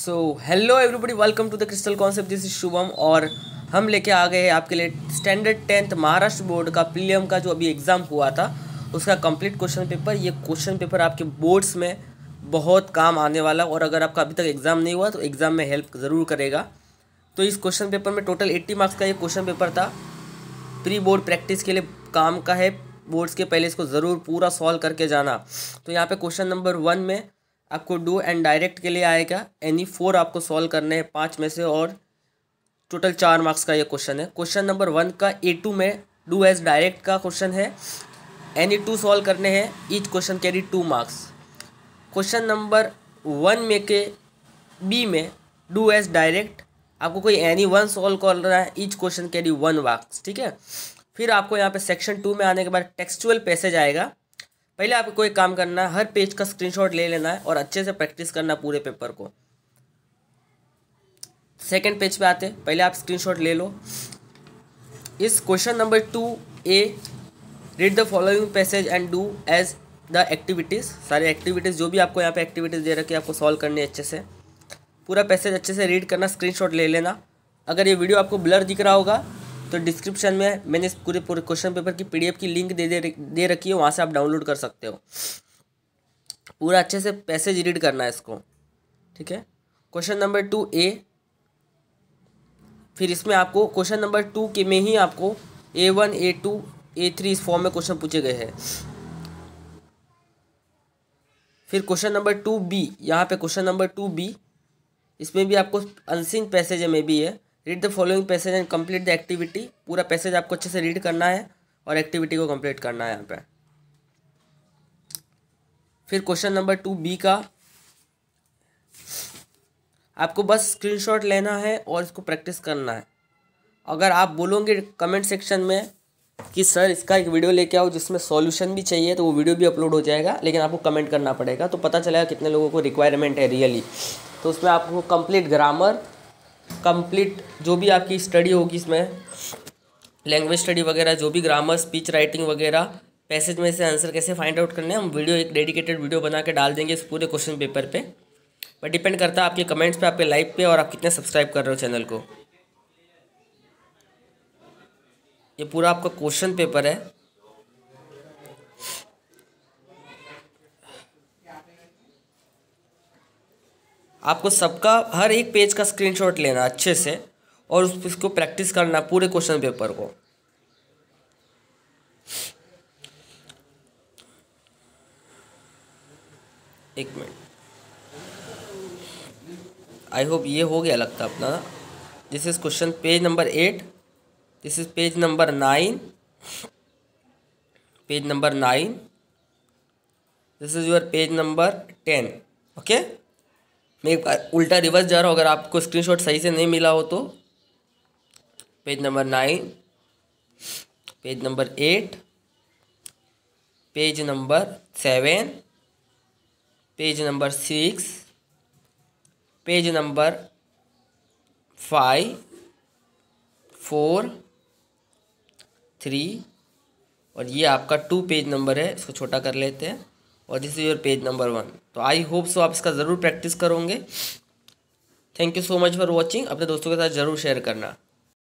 so hello everybody welcome to the crystal concept this is Shubham और हम लेके आ गए आपके लिए स्टैंडर्ड टेंथ महाराष्ट्र बोर्ड का पीलियम का जो अभी एग्ज़ाम हुआ था उसका कंप्लीट क्वेश्चन पेपर ये क्वेश्चन पेपर आपके बोर्ड्स में बहुत काम आने वाला और अगर आपका अभी तक एग्ज़ाम नहीं हुआ तो एग्ज़ाम में हेल्प ज़रूर करेगा तो इस क्वेश्चन पेपर में टोटल एट्टी मार्क्स का ये क्वेश्चन पेपर था प्री बोर्ड प्रैक्टिस के लिए काम का है बोर्ड्स के पहले इसको ज़रूर पूरा सॉल्व करके जाना तो यहाँ पे क्वेश्चन नंबर वन में आपको डू एंड डायरेक्ट के लिए आएगा एनी फोर आपको सॉल्व करने हैं पाँच में से और टोटल चार मार्क्स का ये क्वेश्चन है क्वेश्चन नंबर वन का ए टू में डू एज डायरेक्ट का क्वेश्चन है एनी टू सॉल्व करने हैं each question carry two marks question number one में के बी में डू एज डायरेक्ट आपको कोई एनी वन सॉल्व कर रहा है each question carry one marks ठीक है फिर आपको यहाँ पे सेक्शन टू में आने के बाद टेक्सचुअल पैसेज आएगा पहले आपको एक काम करना है हर पेज का स्क्रीनशॉट ले लेना है और अच्छे से प्रैक्टिस करना पूरे पेपर को सेकेंड पेज पे आते हैं पहले आप स्क्रीनशॉट ले लो इस question number two A read the following passage and do as the activities सारी एक्टिविटीज़ जो भी आपको यहाँ पे एक्टिविटीज़ दे रखी है आपको सॉल्व करनी है अच्छे से पूरा पैसेज अच्छे से रीड करना स्क्रीनशॉट ले लेना अगर ये वीडियो आपको ब्लर दिख रहा होगा तो डिस्क्रिप्शन में मैंने इस पूरे पूरे क्वेश्चन पेपर की पीडीएफ की लिंक दे दे दे रखी है वहाँ से आप डाउनलोड कर सकते हो पूरा अच्छे से पैसेज रीड करना है इसको ठीक है क्वेश्चन नंबर टू ए फिर इसमें आपको क्वेश्चन नंबर टू के में ही आपको A one A two A three इस फॉर्म में क्वेश्चन पूछे गए हैं फिर क्वेश्चन नंबर टू बी यहाँ पे क्वेश्चन नंबर टू बी इसमें भी आपको अनसिन पैसेज में भी है read the following passage and complete the activity पूरा पैसेज आपको अच्छे से रीड करना है और एक्टिविटी को कंप्लीट करना है यहाँ पे फिर क्वेश्चन नंबर टू बी का आपको बस स्क्रीनशॉट लेना है और इसको प्रैक्टिस करना है अगर आप बोलोगे कमेंट सेक्शन में कि सर इसका एक वीडियो लेके आओ जिसमें सॉल्यूशन भी चाहिए तो वो वीडियो भी अपलोड हो जाएगा लेकिन आपको कमेंट करना पड़ेगा तो पता चलेगा कितने लोगों को रिक्वायरमेंट है रियली तो उसमें आपको कंप्लीट ग्रामर कंप्लीट जो भी आपकी स्टडी होगी इसमें लैंग्वेज स्टडी वगैरह जो भी ग्रामर स्पीच राइटिंग वगैरह पैसेज में से आंसर कैसे फाइंड आउट करने हम वीडियो एक डेडिकेटेड वीडियो बना के डाल देंगे इस पूरे क्वेश्चन पेपर पे बट डिपेंड करता है आपके कमेंट्स पे आपके लाइक पे और आप कितने सब्सक्राइब कर रहे हो चैनल को ये पूरा आपका क्वेश्चन पेपर है आपको सबका हर एक पेज का स्क्रीनशॉट लेना अच्छे से और उसको प्रैक्टिस करना पूरे क्वेश्चन पेपर को एक मिनट आई होप ये हो गया लगता अपना this is question page number eight this is page number nine page number nine this is your page number ten okay मैं एक उल्टा रिवर्स जा रहा हूँ अगर आपको स्क्रीनशॉट सही से नहीं मिला हो तो page number nine page number eight page number seven page number six page number five four three और ये आपका टू पेज नंबर है इसको छोटा कर लेते हैं और this is your page number one तो आई होप सो आप इसका ज़रूर प्रैक्टिस करोगे thank you so much for watching अपने दोस्तों के साथ ज़रूर शेयर करना